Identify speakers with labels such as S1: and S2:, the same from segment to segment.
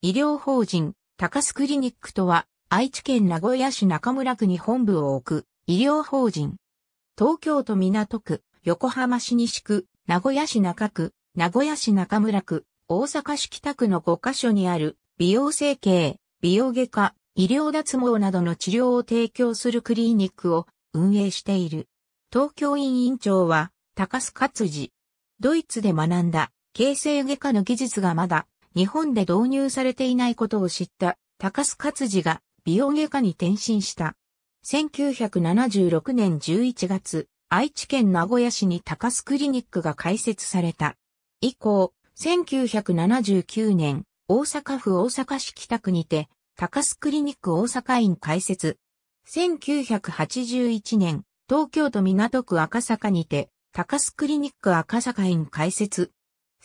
S1: 医療法人、高須クリニックとは、愛知県名古屋市中村区に本部を置く、医療法人。東京都港区、横浜市西区、名古屋市中区、名古屋市中村区、大阪市北区の5カ所にある、美容整形、美容外科、医療脱毛などの治療を提供するクリニックを運営している。東京院院長は、高須勝次。ドイツで学んだ、形成外科の技術がまだ日本で導入されていないことを知った高須活治が美容外科に転身した。1976年11月、愛知県名古屋市に高須クリニックが開設された。以降、1979年、大阪府大阪市北区にて、高須クリニック大阪院開設。1981年、東京都港区赤坂にて、高須クリニック赤坂院開設。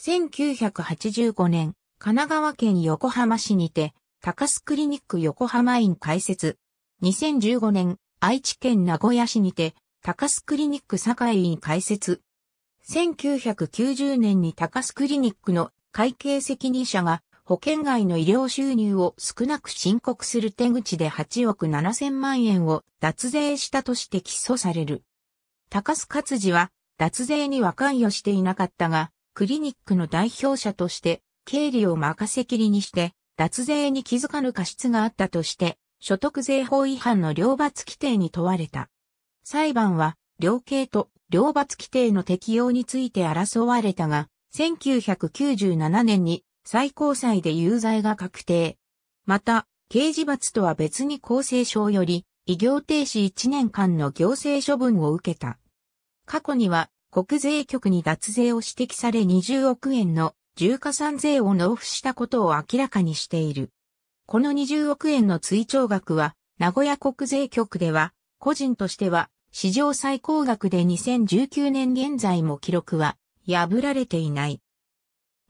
S1: 1985年、神奈川県横浜市にて、高須クリニック横浜院開設。2015年、愛知県名古屋市にて、高須クリニック堺院開設。1990年に高須クリニックの会計責任者が保険外の医療収入を少なく申告する手口で8億7 0万円を脱税したとして起訴される。高須勝治は脱税には関与していなかったが、クリニックの代表者として経理を任せきりにして、脱税に気づかぬ過失があったとして、所得税法違反の両罰規定に問われた。裁判は、量刑と両罰規定の適用について争われたが、1997年に最高裁で有罪が確定。また、刑事罰とは別に厚生省より、異業停止1年間の行政処分を受けた。過去には、国税局に脱税を指摘され20億円の重加算税を納付したことを明らかにしている。この20億円の追徴額は、名古屋国税局では、個人としては、史上最高額で2019年現在も記録は、破られていない。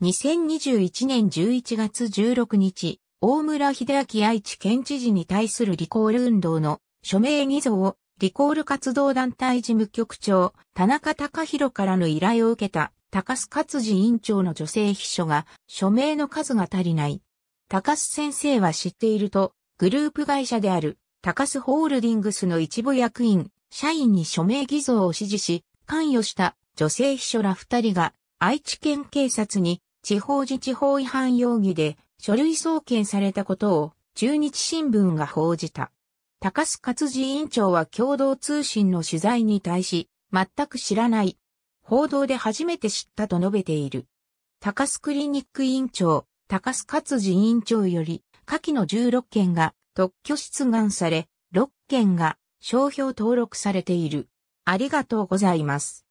S1: 2021年11月16日、大村秀明愛知県知事に対するリコール運動の署名偽造をリコール活動団体事務局長、田中隆弘からの依頼を受けた高須勝治院長の女性秘書が、署名の数が足りない。高須先生は知っていると、グループ会社である、高須ホールディングスの一部役員、社員に署名偽造を指示し、関与した女性秘書ら二人が、愛知県警察に、地方自治法違反容疑で、書類送検されたことを、中日新聞が報じた。高須勝治委員長は共同通信の取材に対し、全く知らない、報道で初めて知ったと述べている。高須クリニック委員長、高須勝治委員長より、下記の16件が特許出願され、6件が商標登録されている。ありがとうございます。